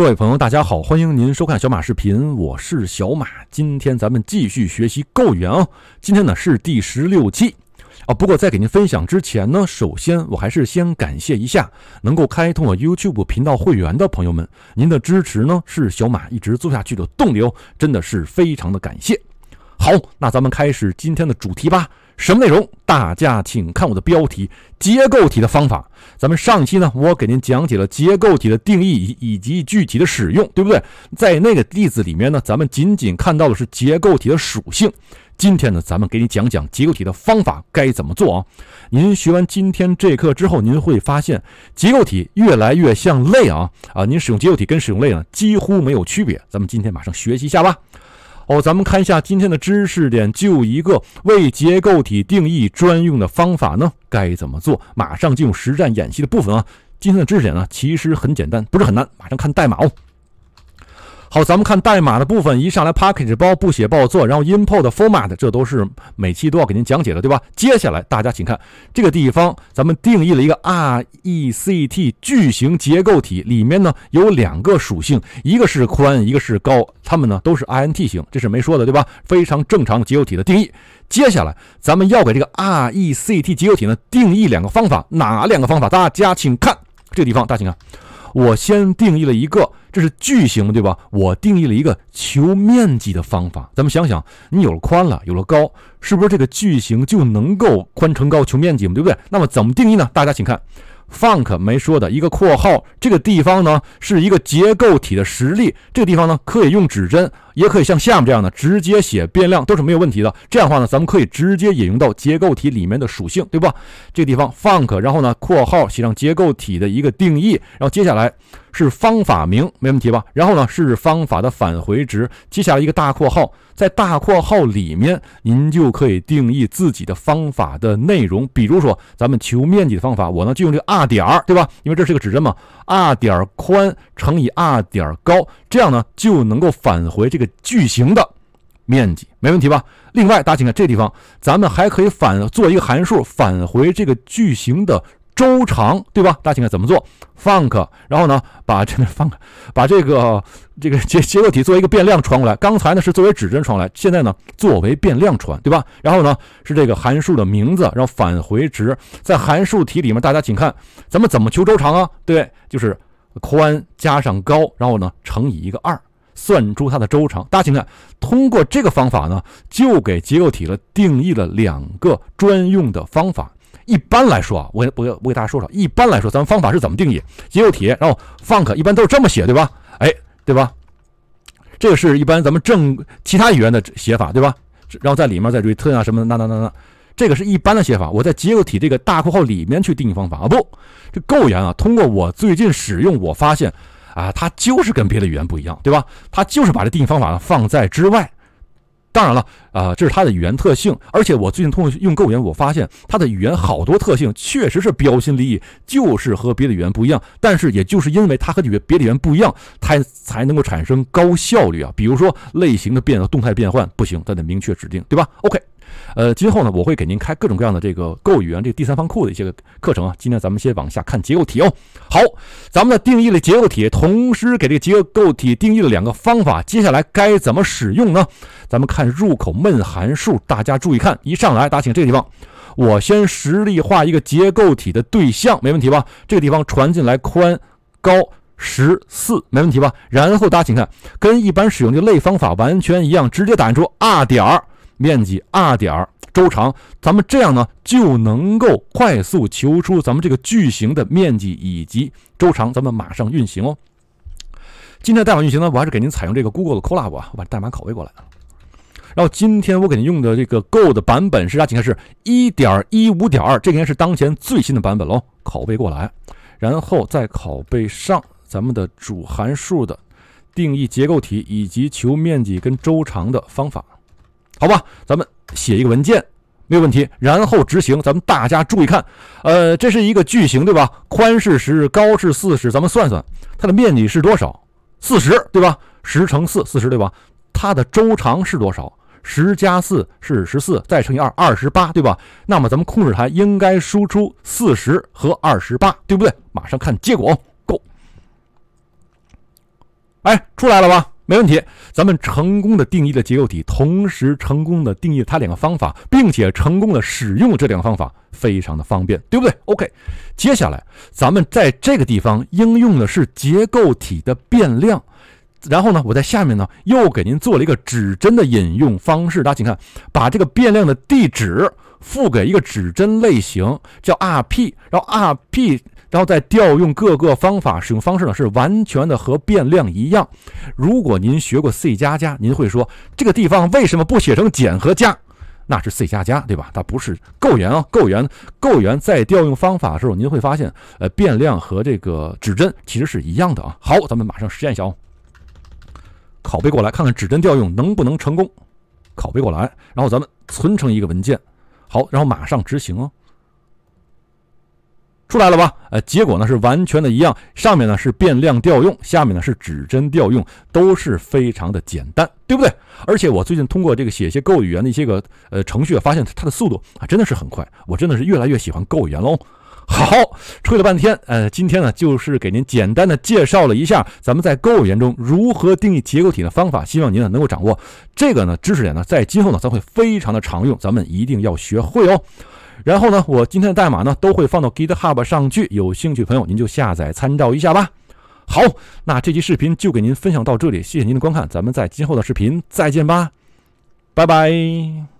各位朋友，大家好，欢迎您收看小马视频，我是小马。今天咱们继续学习购员啊，今天呢是第十六期啊。不过在给您分享之前呢，首先我还是先感谢一下能够开通我 YouTube 频道会员的朋友们，您的支持呢是小马一直做下去的动力哦，真的是非常的感谢。好，那咱们开始今天的主题吧。什么内容？大家请看我的标题：结构体的方法。咱们上期呢，我给您讲解了结构体的定义以及具体的使用，对不对？在那个例子里面呢，咱们仅仅看到的是结构体的属性。今天呢，咱们给你讲讲结构体的方法该怎么做啊？您学完今天这课之后，您会发现结构体越来越像类啊啊！您使用结构体跟使用类呢几乎没有区别。咱们今天马上学习一下吧。好，咱们看一下今天的知识点，就一个为结构体定义专用的方法呢，该怎么做？马上进入实战演习的部分啊！今天的知识点呢，其实很简单，不是很难，马上看代码哦。好，咱们看代码的部分，一上来 package 包不写报错，然后 import format，这都是每期都要给您讲解的，对吧？接下来大家请看这个地方，咱们定义了一个 rect 巨型结构体，里面呢有两个属性，一个是宽，一个是高，它们呢都是 int 型，这是没说的，对吧？非常正常的结构体的定义。接下来咱们要给这个 rect 结构体呢定义两个方法，哪两个方法？大家请看这个地方，大家请看。我先定义了一个，这是矩形，对吧？我定义了一个求面积的方法。咱们想想，你有了宽了，有了高，是不是这个矩形就能够宽乘高求面积嘛？对不对？那么怎么定义呢？大家请看，func 没说的一个括号，这个地方呢是一个结构体的实例，这个地方呢可以用指针。也可以像下面这样的直接写变量都是没有问题的。这样的话呢，咱们可以直接引用到结构体里面的属性，对吧？这个地方 func，然后呢，括号写上结构体的一个定义，然后接下来是方法名，没问题吧？然后呢是方法的返回值，接下来一个大括号，在大括号里面您就可以定义自己的方法的内容。比如说，咱们求面积的方法，我呢就用这个 r 点对吧？因为这是个指针嘛，r 点宽乘以 r 点高，这样呢就能够返回这。个。个矩形的面积没问题吧？另外，大家请看这地方，咱们还可以反做一个函数，返回这个矩形的周长，对吧？大家请看怎么做。func，然后呢，把这个 func 把这个这个结结构体做一个变量传过来。刚才呢是作为指针传过来，现在呢作为变量传，对吧？然后呢是这个函数的名字，然后返回值。在函数体里面，大家请看，咱们怎么求周长啊？对，就是宽加上高，然后呢乘以一个二。算出它的周长。大家请看，通过这个方法呢，就给结构体了定义了两个专用的方法。一般来说啊，我我我给大家说说，一般来说，咱们方法是怎么定义结构体？然后 func 一般都是这么写，对吧？哎，对吧？这个是一般咱们正其他语言的写法，对吧？然后在里面再 return 啊什么的，那那那那，这个是一般的写法。我在结构体这个大括号里面去定义方法，不，这构言啊！通过我最近使用，我发现。啊，它就是跟别的语言不一样，对吧？它就是把这定义方法放在之外。当然了，啊，这是它的语言特性。而且我最近通过用构言，我发现它的语言好多特性确实是标新立异，就是和别的语言不一样。但是也就是因为它和别别的语言不一样，它才能够产生高效率啊。比如说类型的变动态变换不行，它得明确指定，对吧？OK。呃，今后呢，我会给您开各种各样的这个构语言这个第三方库的一些个课程啊。今天咱们先往下看结构体哦。好，咱们呢定义了结构体，同时给这个结构体定义了两个方法。接下来该怎么使用呢？咱们看入口闷函数，大家注意看，一上来，大家请这个地方，我先实例化一个结构体的对象，没问题吧？这个地方传进来宽高十四，没问题吧？然后大家请看，跟一般使用的类方法完全一样，直接打印出 r 点儿。面积 r 点儿周长，咱们这样呢就能够快速求出咱们这个矩形的面积以及周长。咱们马上运行哦。今天代码运行呢，我还是给您采用这个 Google 的 Collab 啊，我把代码拷贝过来。然后今天我给您用的这个 Go 的版本是啥？今天是1.15.2，这应该是当前最新的版本喽。拷贝过来，然后再拷贝上咱们的主函数的定义、结构体以及求面积跟周长的方法。好吧，咱们写一个文件，没有问题，然后执行。咱们大家注意看，呃，这是一个矩形，对吧？宽是十，高是四十，咱们算算它的面积是多少？四十，对吧？十乘四，四十，对吧？它的周长是多少？十加四是十四，再乘以二，二十八，对吧？那么咱们控制台应该输出四十和二十八，对不对？马上看结果，Go，哎，出来了吧？没问题，咱们成功的定义了结构体，同时成功的定义了它两个方法，并且成功的使用了这两个方法，非常的方便，对不对？OK，接下来咱们在这个地方应用的是结构体的变量，然后呢，我在下面呢又给您做了一个指针的引用方式，大家请看，把这个变量的地址赋给一个指针类型叫 rp，然后 rp。然后再调用各个方法使用方式呢，是完全的和变量一样。如果您学过 C 加加，您会说这个地方为什么不写成减和加？那是 C 加加，对吧？它不是够圆啊，够圆，够圆。在调用方法的时候，您会发现，呃，变量和这个指针其实是一样的啊。好，咱们马上实验一下，哦，拷贝过来，看看指针调用能不能成功。拷贝过来，然后咱们存成一个文件。好，然后马上执行哦。出来了吧？呃，结果呢是完全的一样。上面呢是变量调用，下面呢是指针调用，都是非常的简单，对不对？而且我最近通过这个写一些 Go 语言的一些个呃程序发现它的速度啊真的是很快，我真的是越来越喜欢 Go 语言喽。好，吹了半天，呃，今天呢就是给您简单的介绍了一下，咱们在 Go 语言中如何定义结构体的方法，希望您呢能够掌握这个呢知识点呢，在今后呢咱会非常的常用，咱们一定要学会哦。然后呢，我今天的代码呢都会放到 GitHub 上去，有兴趣朋友您就下载参照一下吧。好，那这期视频就给您分享到这里，谢谢您的观看，咱们在今后的视频再见吧，拜拜。